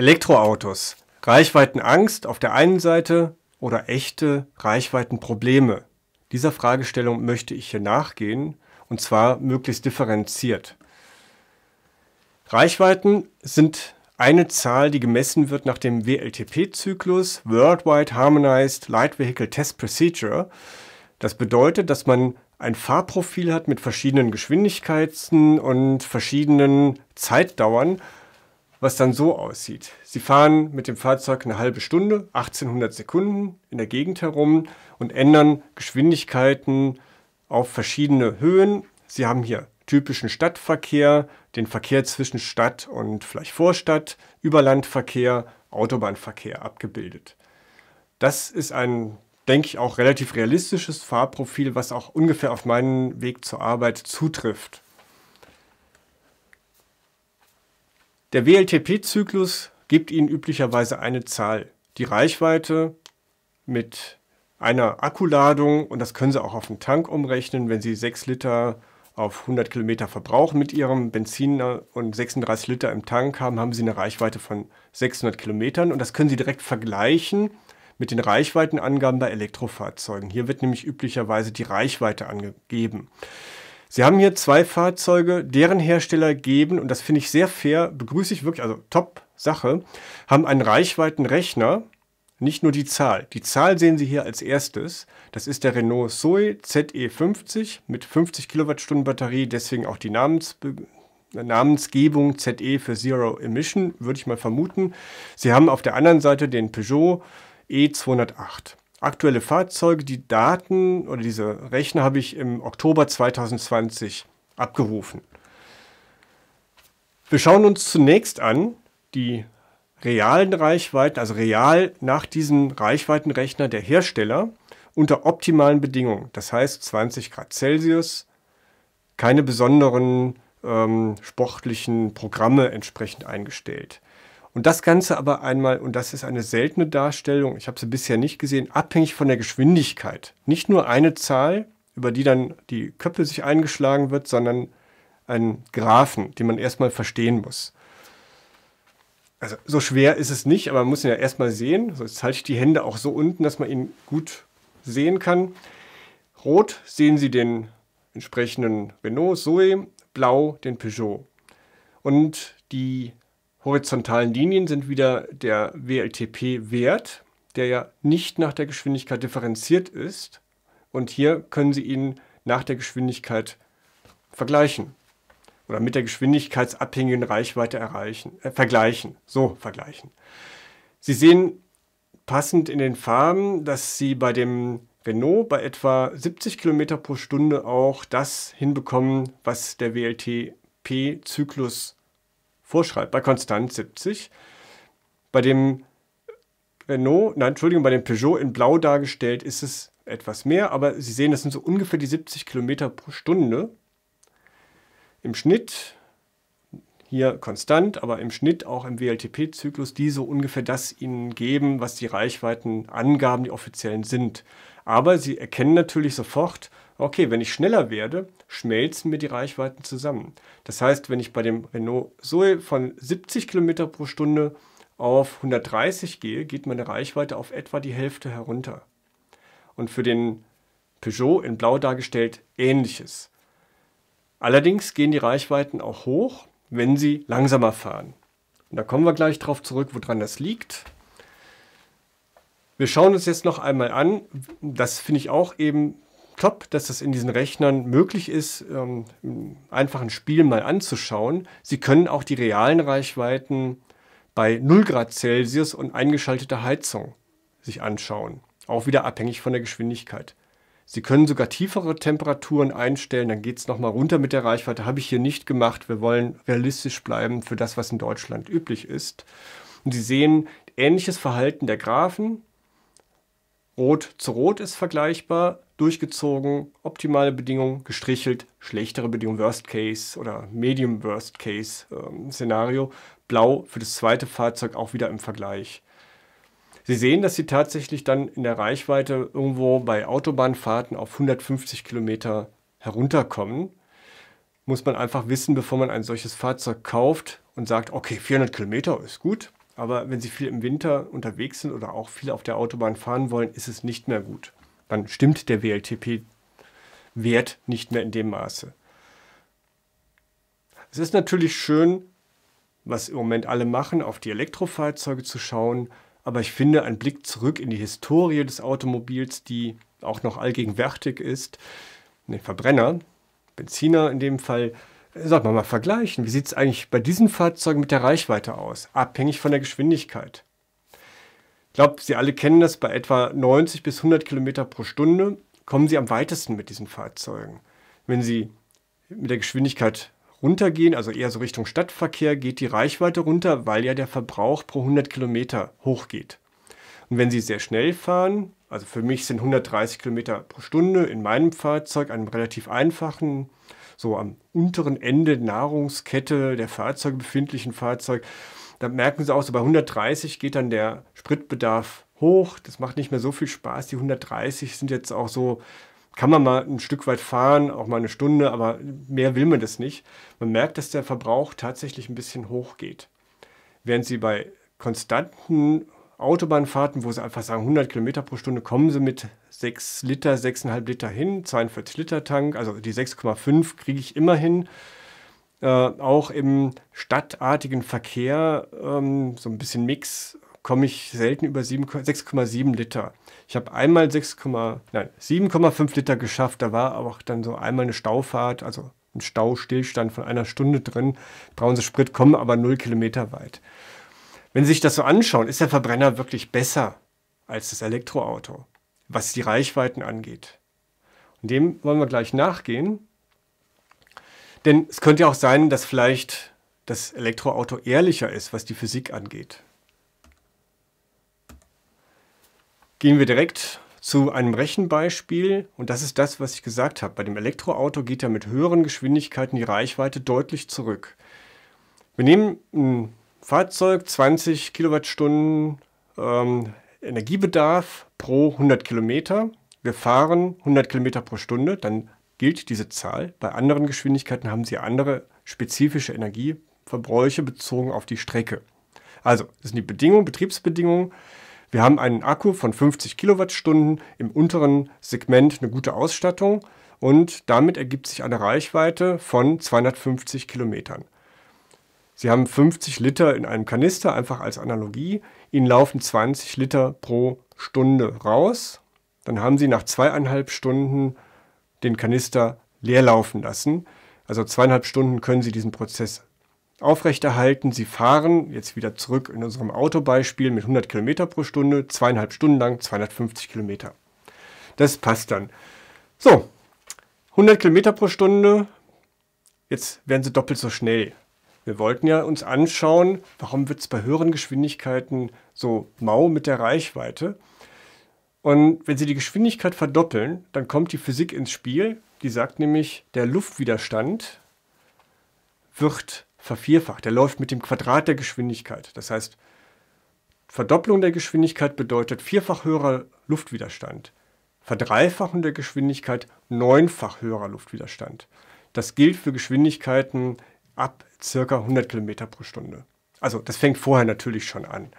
Elektroautos. Reichweitenangst auf der einen Seite oder echte Reichweitenprobleme. Dieser Fragestellung möchte ich hier nachgehen und zwar möglichst differenziert. Reichweiten sind eine Zahl, die gemessen wird nach dem WLTP-Zyklus, Worldwide Harmonized Light Vehicle Test Procedure. Das bedeutet, dass man ein Fahrprofil hat mit verschiedenen Geschwindigkeiten und verschiedenen Zeitdauern was dann so aussieht. Sie fahren mit dem Fahrzeug eine halbe Stunde, 1800 Sekunden in der Gegend herum und ändern Geschwindigkeiten auf verschiedene Höhen. Sie haben hier typischen Stadtverkehr, den Verkehr zwischen Stadt und vielleicht Vorstadt, Überlandverkehr, Autobahnverkehr abgebildet. Das ist ein, denke ich, auch relativ realistisches Fahrprofil, was auch ungefähr auf meinen Weg zur Arbeit zutrifft. Der WLTP-Zyklus gibt Ihnen üblicherweise eine Zahl, die Reichweite mit einer Akkuladung und das können Sie auch auf den Tank umrechnen, wenn Sie 6 Liter auf 100 Kilometer verbrauchen mit Ihrem Benzin äh, und 36 Liter im Tank haben, haben Sie eine Reichweite von 600 Kilometern und das können Sie direkt vergleichen mit den Reichweitenangaben bei Elektrofahrzeugen. Hier wird nämlich üblicherweise die Reichweite angegeben. Sie haben hier zwei Fahrzeuge, deren Hersteller geben, und das finde ich sehr fair, begrüße ich wirklich, also top Sache, haben einen Reichweitenrechner, nicht nur die Zahl. Die Zahl sehen Sie hier als erstes. Das ist der Renault Zoe ZE50 mit 50 Kilowattstunden Batterie, deswegen auch die Namensbe äh, Namensgebung ZE für Zero Emission, würde ich mal vermuten. Sie haben auf der anderen Seite den Peugeot E208 aktuelle Fahrzeuge, die Daten oder diese Rechner habe ich im Oktober 2020 abgerufen. Wir schauen uns zunächst an die realen Reichweiten, also real nach diesem Reichweitenrechner der Hersteller unter optimalen Bedingungen, das heißt 20 Grad Celsius, keine besonderen ähm, sportlichen Programme entsprechend eingestellt. Und das Ganze aber einmal, und das ist eine seltene Darstellung, ich habe sie bisher nicht gesehen, abhängig von der Geschwindigkeit. Nicht nur eine Zahl, über die dann die Köpfe sich eingeschlagen wird, sondern einen Graphen, den man erstmal verstehen muss. Also so schwer ist es nicht, aber man muss ihn ja erstmal sehen. So, jetzt halte ich die Hände auch so unten, dass man ihn gut sehen kann. Rot sehen Sie den entsprechenden Renault Zoe, blau den Peugeot. Und die horizontalen Linien sind wieder der WLTP-Wert, der ja nicht nach der Geschwindigkeit differenziert ist. Und hier können Sie ihn nach der Geschwindigkeit vergleichen oder mit der geschwindigkeitsabhängigen Reichweite erreichen, äh, vergleichen. So vergleichen. Sie sehen passend in den Farben, dass Sie bei dem Renault bei etwa 70 km pro Stunde auch das hinbekommen, was der WLTP-Zyklus vorschreibt, bei konstant 70. Bei dem Renault, nein, Entschuldigung, bei dem Peugeot in Blau dargestellt ist es etwas mehr, aber Sie sehen, das sind so ungefähr die 70 Kilometer pro Stunde im Schnitt. Hier konstant, aber im Schnitt auch im WLTP-Zyklus, die so ungefähr das Ihnen geben, was die Reichweitenangaben, die offiziellen sind. Aber Sie erkennen natürlich sofort, okay, wenn ich schneller werde, schmelzen mir die Reichweiten zusammen. Das heißt, wenn ich bei dem Renault Zoe von 70 km pro Stunde auf 130 gehe, geht meine Reichweite auf etwa die Hälfte herunter. Und für den Peugeot in Blau dargestellt ähnliches. Allerdings gehen die Reichweiten auch hoch, wenn sie langsamer fahren. Und da kommen wir gleich darauf zurück, woran das liegt. Wir schauen uns jetzt noch einmal an, das finde ich auch eben top, dass das in diesen Rechnern möglich ist, ähm, im einfachen Spiel mal anzuschauen. Sie können auch die realen Reichweiten bei 0 Grad Celsius und eingeschalteter Heizung sich anschauen. Auch wieder abhängig von der Geschwindigkeit. Sie können sogar tiefere Temperaturen einstellen, dann geht es nochmal runter mit der Reichweite. Habe ich hier nicht gemacht. Wir wollen realistisch bleiben für das, was in Deutschland üblich ist. Und Sie sehen ähnliches Verhalten der Graphen. Rot zu Rot ist vergleichbar, durchgezogen, optimale Bedingungen gestrichelt, schlechtere Bedingungen, Worst Case oder Medium Worst Case ähm, Szenario, blau für das zweite Fahrzeug auch wieder im Vergleich. Sie sehen, dass Sie tatsächlich dann in der Reichweite irgendwo bei Autobahnfahrten auf 150 Kilometer herunterkommen. Muss man einfach wissen, bevor man ein solches Fahrzeug kauft und sagt, okay, 400 Kilometer ist gut, aber wenn Sie viel im Winter unterwegs sind oder auch viel auf der Autobahn fahren wollen, ist es nicht mehr gut dann stimmt der WLTP-Wert nicht mehr in dem Maße. Es ist natürlich schön, was im Moment alle machen, auf die Elektrofahrzeuge zu schauen, aber ich finde, ein Blick zurück in die Historie des Automobils, die auch noch allgegenwärtig ist, den Verbrenner, Benziner in dem Fall, sollte man mal vergleichen. Wie sieht es eigentlich bei diesen Fahrzeugen mit der Reichweite aus, abhängig von der Geschwindigkeit? Ich glaube, Sie alle kennen das, bei etwa 90 bis 100 Kilometer pro Stunde kommen Sie am weitesten mit diesen Fahrzeugen. Wenn Sie mit der Geschwindigkeit runtergehen, also eher so Richtung Stadtverkehr, geht die Reichweite runter, weil ja der Verbrauch pro 100 Kilometer hochgeht. Und wenn Sie sehr schnell fahren, also für mich sind 130 Kilometer pro Stunde in meinem Fahrzeug, einem relativ einfachen, so am unteren Ende Nahrungskette der Fahrzeuge befindlichen Fahrzeug, da merken sie auch, so bei 130 geht dann der Spritbedarf hoch. Das macht nicht mehr so viel Spaß. Die 130 sind jetzt auch so, kann man mal ein Stück weit fahren, auch mal eine Stunde, aber mehr will man das nicht. Man merkt, dass der Verbrauch tatsächlich ein bisschen hoch geht. Während sie bei konstanten Autobahnfahrten, wo sie einfach sagen, 100 Kilometer pro Stunde, kommen sie mit 6 Liter, 6,5 Liter hin, 42 Liter Tank, also die 6,5 kriege ich immer hin äh, auch im stadtartigen Verkehr, ähm, so ein bisschen Mix, komme ich selten über 6,7 Liter. Ich habe einmal 7,5 Liter geschafft, da war aber auch dann so einmal eine Staufahrt, also ein Staustillstand von einer Stunde drin, brauchen sie Sprit, kommen aber 0 Kilometer weit. Wenn Sie sich das so anschauen, ist der Verbrenner wirklich besser als das Elektroauto, was die Reichweiten angeht. Und dem wollen wir gleich nachgehen. Denn es könnte ja auch sein, dass vielleicht das Elektroauto ehrlicher ist, was die Physik angeht. Gehen wir direkt zu einem Rechenbeispiel und das ist das, was ich gesagt habe. Bei dem Elektroauto geht ja mit höheren Geschwindigkeiten die Reichweite deutlich zurück. Wir nehmen ein Fahrzeug, 20 Kilowattstunden ähm, Energiebedarf pro 100 Kilometer. Wir fahren 100 Kilometer pro Stunde, dann gilt diese Zahl. Bei anderen Geschwindigkeiten haben Sie andere spezifische Energieverbräuche bezogen auf die Strecke. Also, das sind die Bedingungen, Betriebsbedingungen. Wir haben einen Akku von 50 Kilowattstunden im unteren Segment eine gute Ausstattung und damit ergibt sich eine Reichweite von 250 Kilometern. Sie haben 50 Liter in einem Kanister, einfach als Analogie. Ihnen laufen 20 Liter pro Stunde raus. Dann haben Sie nach zweieinhalb Stunden den Kanister leer laufen lassen. Also zweieinhalb Stunden können Sie diesen Prozess aufrechterhalten. Sie fahren jetzt wieder zurück in unserem Autobeispiel mit 100 Kilometer pro Stunde, zweieinhalb Stunden lang 250 Kilometer. Das passt dann. So, 100 Kilometer pro Stunde, jetzt werden sie doppelt so schnell. Wir wollten ja uns anschauen, warum wird es bei höheren Geschwindigkeiten so mau mit der Reichweite? Und wenn sie die Geschwindigkeit verdoppeln, dann kommt die Physik ins Spiel. Die sagt nämlich, der Luftwiderstand wird vervierfacht. Der läuft mit dem Quadrat der Geschwindigkeit. Das heißt, Verdopplung der Geschwindigkeit bedeutet vierfach höherer Luftwiderstand. Verdreifachung der Geschwindigkeit neunfach höherer Luftwiderstand. Das gilt für Geschwindigkeiten ab circa 100 Kilometer pro Stunde. Also das fängt vorher natürlich schon an.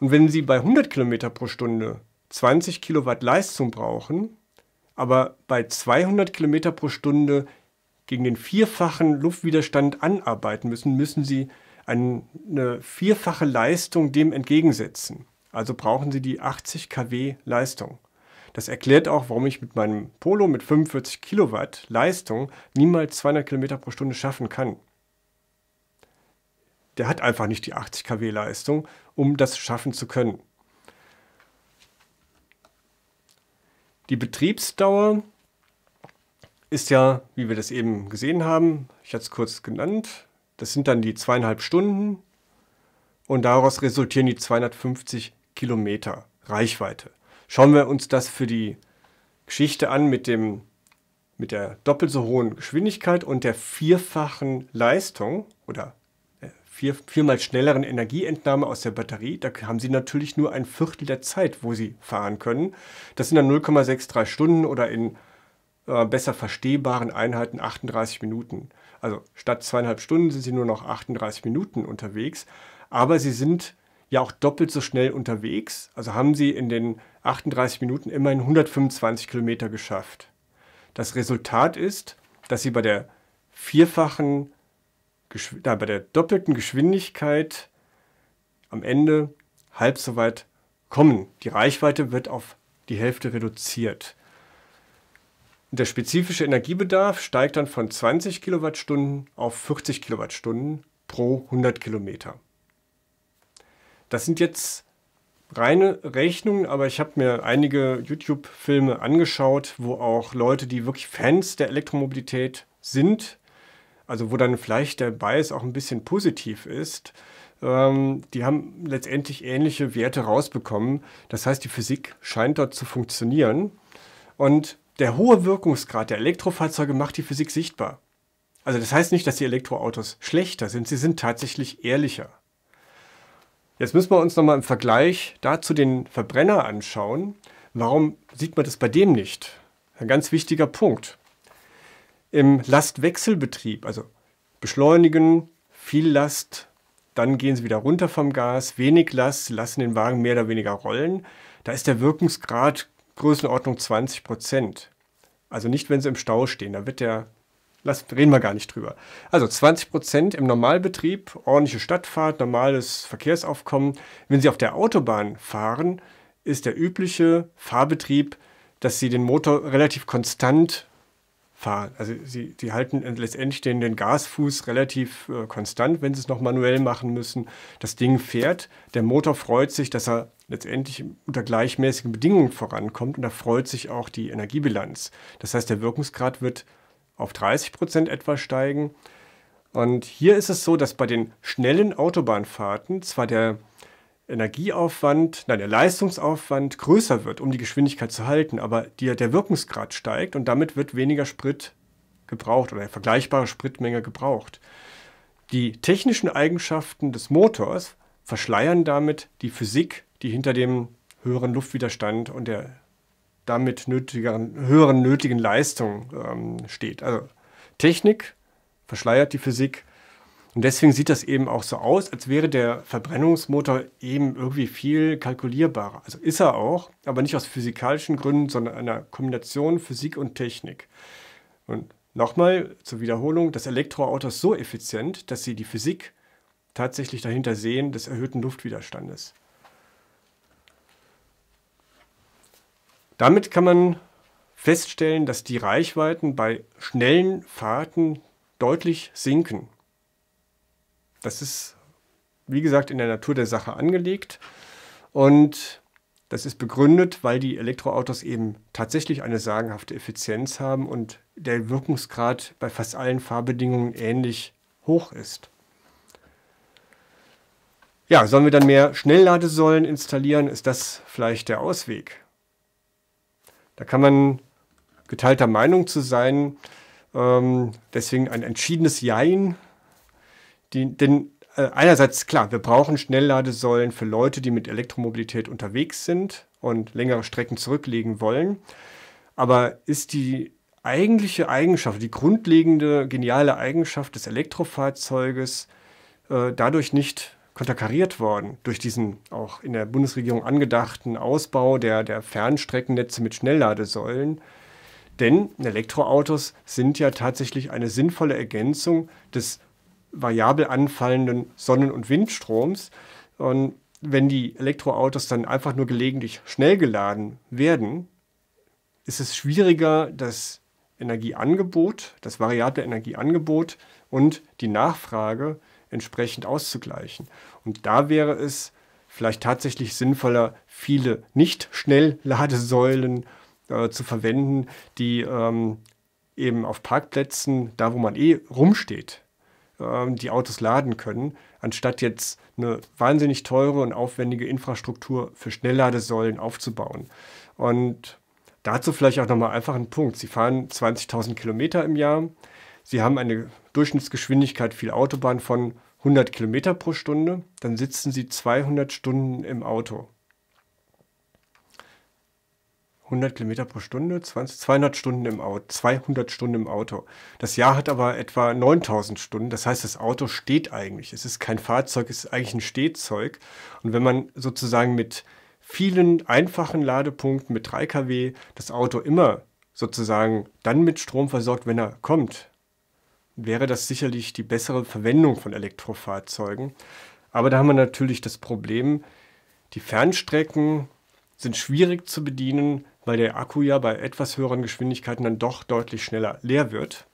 Und wenn Sie bei 100 Kilometer pro Stunde 20 Kilowatt Leistung brauchen, aber bei 200 Kilometer pro Stunde gegen den vierfachen Luftwiderstand anarbeiten müssen, müssen sie eine vierfache Leistung dem entgegensetzen. Also brauchen sie die 80 kW Leistung. Das erklärt auch, warum ich mit meinem Polo mit 45 Kilowatt Leistung niemals 200 Kilometer pro Stunde schaffen kann. Der hat einfach nicht die 80 kW Leistung, um das schaffen zu können. Die Betriebsdauer ist ja, wie wir das eben gesehen haben, ich hatte es kurz genannt, das sind dann die zweieinhalb Stunden und daraus resultieren die 250 Kilometer Reichweite. Schauen wir uns das für die Geschichte an mit, dem, mit der doppelt so hohen Geschwindigkeit und der vierfachen Leistung oder vier, viermal schnelleren Energieentnahme aus der Batterie. Da haben Sie natürlich nur ein Viertel der Zeit, wo Sie fahren können. Das sind dann 0,63 Stunden oder in äh, besser verstehbaren Einheiten 38 Minuten. Also statt zweieinhalb Stunden sind Sie nur noch 38 Minuten unterwegs. Aber Sie sind ja auch doppelt so schnell unterwegs. Also haben Sie in den 38 Minuten immerhin 125 Kilometer geschafft. Das Resultat ist, dass Sie bei der vierfachen na, bei der doppelten Geschwindigkeit am Ende halb so weit kommen. Die Reichweite wird auf die Hälfte reduziert. Der spezifische Energiebedarf steigt dann von 20 Kilowattstunden auf 40 Kilowattstunden pro 100 Kilometer. Das sind jetzt reine Rechnungen, aber ich habe mir einige YouTube-Filme angeschaut, wo auch Leute, die wirklich Fans der Elektromobilität sind, also wo dann vielleicht der Bias auch ein bisschen positiv ist, ähm, die haben letztendlich ähnliche Werte rausbekommen. Das heißt, die Physik scheint dort zu funktionieren. Und der hohe Wirkungsgrad der Elektrofahrzeuge macht die Physik sichtbar. Also das heißt nicht, dass die Elektroautos schlechter sind, sie sind tatsächlich ehrlicher. Jetzt müssen wir uns nochmal im Vergleich dazu den Verbrenner anschauen. Warum sieht man das bei dem nicht? Ein ganz wichtiger Punkt im Lastwechselbetrieb, also beschleunigen, viel Last, dann gehen sie wieder runter vom Gas, wenig Last, lassen den Wagen mehr oder weniger rollen. Da ist der Wirkungsgrad Größenordnung 20 Prozent. Also nicht, wenn sie im Stau stehen, da wird der, lass, reden wir gar nicht drüber. Also 20 Prozent im Normalbetrieb, ordentliche Stadtfahrt, normales Verkehrsaufkommen. Wenn sie auf der Autobahn fahren, ist der übliche Fahrbetrieb, dass sie den Motor relativ konstant fahren. Also sie, sie halten letztendlich den, den Gasfuß relativ äh, konstant, wenn sie es noch manuell machen müssen. Das Ding fährt, der Motor freut sich, dass er letztendlich unter gleichmäßigen Bedingungen vorankommt und da freut sich auch die Energiebilanz. Das heißt, der Wirkungsgrad wird auf 30 Prozent etwa steigen. Und hier ist es so, dass bei den schnellen Autobahnfahrten zwar der Energieaufwand, nein, der Leistungsaufwand größer wird, um die Geschwindigkeit zu halten, aber die, der Wirkungsgrad steigt und damit wird weniger Sprit gebraucht oder eine vergleichbare Spritmenge gebraucht. Die technischen Eigenschaften des Motors verschleiern damit die Physik, die hinter dem höheren Luftwiderstand und der damit nötigeren, höheren nötigen Leistung ähm, steht. Also Technik verschleiert die Physik und deswegen sieht das eben auch so aus, als wäre der Verbrennungsmotor eben irgendwie viel kalkulierbarer. Also ist er auch, aber nicht aus physikalischen Gründen, sondern einer Kombination Physik und Technik. Und nochmal zur Wiederholung, das Elektroauto ist so effizient, dass sie die Physik tatsächlich dahinter sehen des erhöhten Luftwiderstandes. Damit kann man feststellen, dass die Reichweiten bei schnellen Fahrten deutlich sinken das ist, wie gesagt, in der Natur der Sache angelegt. Und das ist begründet, weil die Elektroautos eben tatsächlich eine sagenhafte Effizienz haben und der Wirkungsgrad bei fast allen Fahrbedingungen ähnlich hoch ist. Ja, sollen wir dann mehr Schnellladesäulen installieren? Ist das vielleicht der Ausweg? Da kann man geteilter Meinung zu sein. Ähm, deswegen ein entschiedenes Jein die, denn äh, einerseits, klar, wir brauchen Schnellladesäulen für Leute, die mit Elektromobilität unterwegs sind und längere Strecken zurücklegen wollen. Aber ist die eigentliche Eigenschaft, die grundlegende, geniale Eigenschaft des Elektrofahrzeuges äh, dadurch nicht konterkariert worden durch diesen auch in der Bundesregierung angedachten Ausbau der, der Fernstreckennetze mit Schnellladesäulen. Denn Elektroautos sind ja tatsächlich eine sinnvolle Ergänzung des variabel anfallenden Sonnen- und Windstroms. Und wenn die Elektroautos dann einfach nur gelegentlich schnell geladen werden, ist es schwieriger, das Energieangebot, das variable Energieangebot und die Nachfrage entsprechend auszugleichen. Und da wäre es vielleicht tatsächlich sinnvoller, viele Nicht-Schnellladesäulen äh, zu verwenden, die ähm, eben auf Parkplätzen, da wo man eh rumsteht, ähm, die Autos laden können, anstatt jetzt eine wahnsinnig teure und aufwendige Infrastruktur für Schnellladesäulen aufzubauen. Und dazu vielleicht auch nochmal einfach einen Punkt. Sie fahren 20.000 Kilometer im Jahr. Sie haben eine Durchschnittsgeschwindigkeit viel Autobahn von 100 Kilometer pro Stunde. Dann sitzen Sie 200 Stunden im Auto. 100 Kilometer pro Stunde, 20, 200 Stunden im Auto, 200 Stunden im Auto. Das Jahr hat aber etwa 9000 Stunden. Das heißt, das Auto steht eigentlich. Es ist kein Fahrzeug, es ist eigentlich ein Stehzeug. Und wenn man sozusagen mit vielen einfachen Ladepunkten mit 3 kW das Auto immer sozusagen dann mit Strom versorgt, wenn er kommt, wäre das sicherlich die bessere Verwendung von Elektrofahrzeugen. Aber da haben wir natürlich das Problem, die Fernstrecken sind schwierig zu bedienen, weil der Akku ja bei etwas höheren Geschwindigkeiten dann doch deutlich schneller leer wird.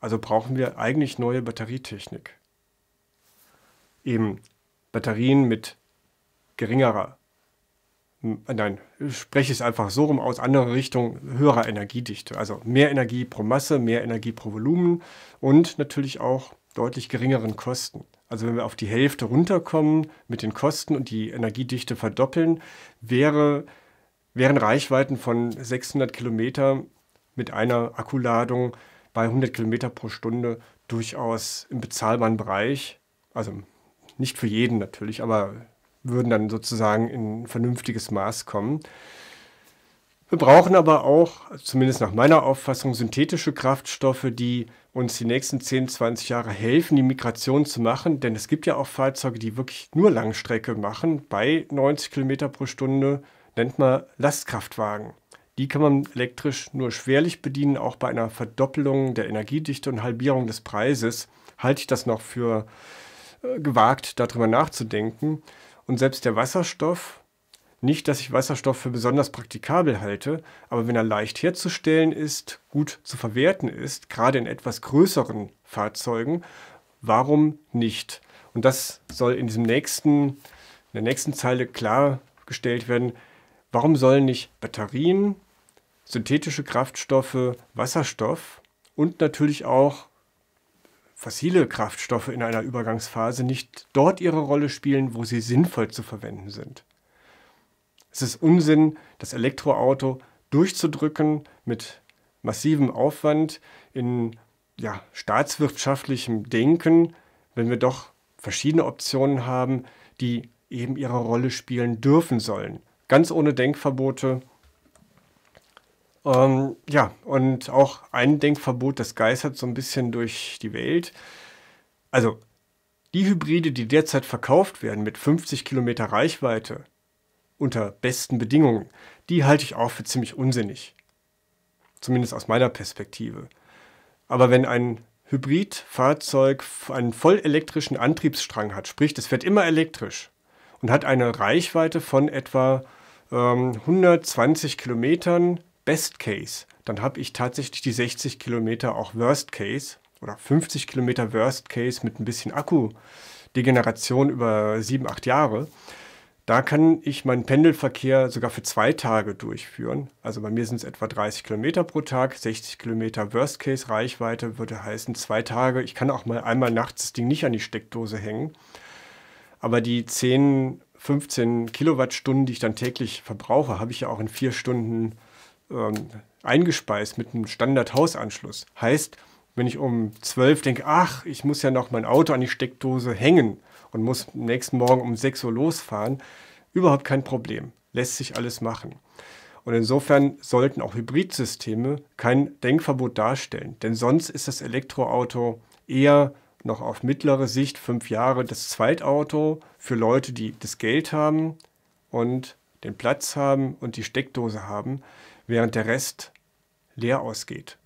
Also brauchen wir eigentlich neue Batterietechnik. Eben Batterien mit geringerer, nein, spreche es einfach so rum aus, andere Richtung, höherer Energiedichte. Also mehr Energie pro Masse, mehr Energie pro Volumen und natürlich auch deutlich geringeren Kosten. Also wenn wir auf die Hälfte runterkommen mit den Kosten und die Energiedichte verdoppeln, wäre wären Reichweiten von 600 Kilometer mit einer Akkuladung bei 100 Kilometer pro Stunde durchaus im bezahlbaren Bereich. Also nicht für jeden natürlich, aber würden dann sozusagen in vernünftiges Maß kommen. Wir brauchen aber auch, zumindest nach meiner Auffassung, synthetische Kraftstoffe, die uns die nächsten 10, 20 Jahre helfen, die Migration zu machen. Denn es gibt ja auch Fahrzeuge, die wirklich nur Langstrecke machen, bei 90 Kilometer pro Stunde nennt man Lastkraftwagen. Die kann man elektrisch nur schwerlich bedienen, auch bei einer Verdoppelung der Energiedichte und Halbierung des Preises halte ich das noch für äh, gewagt, darüber nachzudenken. Und selbst der Wasserstoff, nicht, dass ich Wasserstoff für besonders praktikabel halte, aber wenn er leicht herzustellen ist, gut zu verwerten ist, gerade in etwas größeren Fahrzeugen, warum nicht? Und das soll in diesem nächsten, in der nächsten Zeile klargestellt werden, Warum sollen nicht Batterien, synthetische Kraftstoffe, Wasserstoff und natürlich auch fossile Kraftstoffe in einer Übergangsphase nicht dort ihre Rolle spielen, wo sie sinnvoll zu verwenden sind. Es ist Unsinn, das Elektroauto durchzudrücken mit massivem Aufwand in ja, staatswirtschaftlichem Denken, wenn wir doch verschiedene Optionen haben, die eben ihre Rolle spielen dürfen sollen ganz ohne Denkverbote. Ähm, ja, und auch ein Denkverbot, das geistert so ein bisschen durch die Welt. Also die Hybride, die derzeit verkauft werden mit 50 Kilometer Reichweite unter besten Bedingungen, die halte ich auch für ziemlich unsinnig. Zumindest aus meiner Perspektive. Aber wenn ein Hybridfahrzeug einen vollelektrischen Antriebsstrang hat, sprich, es fährt immer elektrisch, und hat eine Reichweite von etwa ähm, 120 Kilometern Best Case. Dann habe ich tatsächlich die 60 Kilometer auch Worst Case oder 50 Kilometer Worst Case mit ein bisschen Akku-Degeneration über 7, 8 Jahre. Da kann ich meinen Pendelverkehr sogar für zwei Tage durchführen. Also bei mir sind es etwa 30 Kilometer pro Tag, 60 Kilometer Worst Case Reichweite würde heißen zwei Tage. Ich kann auch mal einmal nachts das Ding nicht an die Steckdose hängen. Aber die 10, 15 Kilowattstunden, die ich dann täglich verbrauche, habe ich ja auch in vier Stunden ähm, eingespeist mit einem Standard-Hausanschluss. Heißt, wenn ich um 12 denke, ach, ich muss ja noch mein Auto an die Steckdose hängen und muss nächsten Morgen um 6 Uhr losfahren, überhaupt kein Problem. Lässt sich alles machen. Und insofern sollten auch Hybridsysteme kein Denkverbot darstellen, denn sonst ist das Elektroauto eher noch auf mittlere Sicht fünf Jahre das Zweitauto für Leute, die das Geld haben und den Platz haben und die Steckdose haben, während der Rest leer ausgeht.